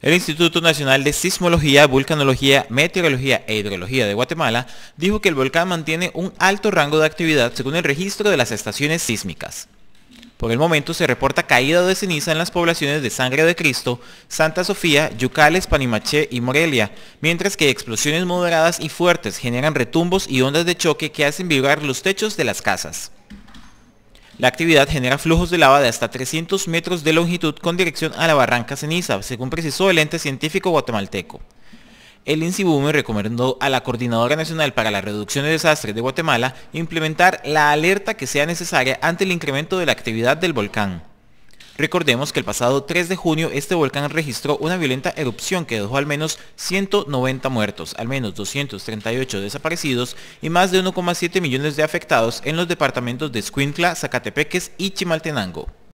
El Instituto Nacional de Sismología, Vulcanología, Meteorología e Hidrología de Guatemala dijo que el volcán mantiene un alto rango de actividad según el registro de las estaciones sísmicas. Por el momento se reporta caída de ceniza en las poblaciones de Sangre de Cristo, Santa Sofía, Yucales, Panimaché y Morelia, mientras que explosiones moderadas y fuertes generan retumbos y ondas de choque que hacen vibrar los techos de las casas. La actividad genera flujos de lava de hasta 300 metros de longitud con dirección a la barranca ceniza, según precisó el ente científico guatemalteco. El INSIBUME recomendó a la Coordinadora Nacional para la Reducción de Desastres de Guatemala implementar la alerta que sea necesaria ante el incremento de la actividad del volcán. Recordemos que el pasado 3 de junio este volcán registró una violenta erupción que dejó al menos 190 muertos, al menos 238 desaparecidos y más de 1,7 millones de afectados en los departamentos de Escuintla, Zacatepeques y Chimaltenango.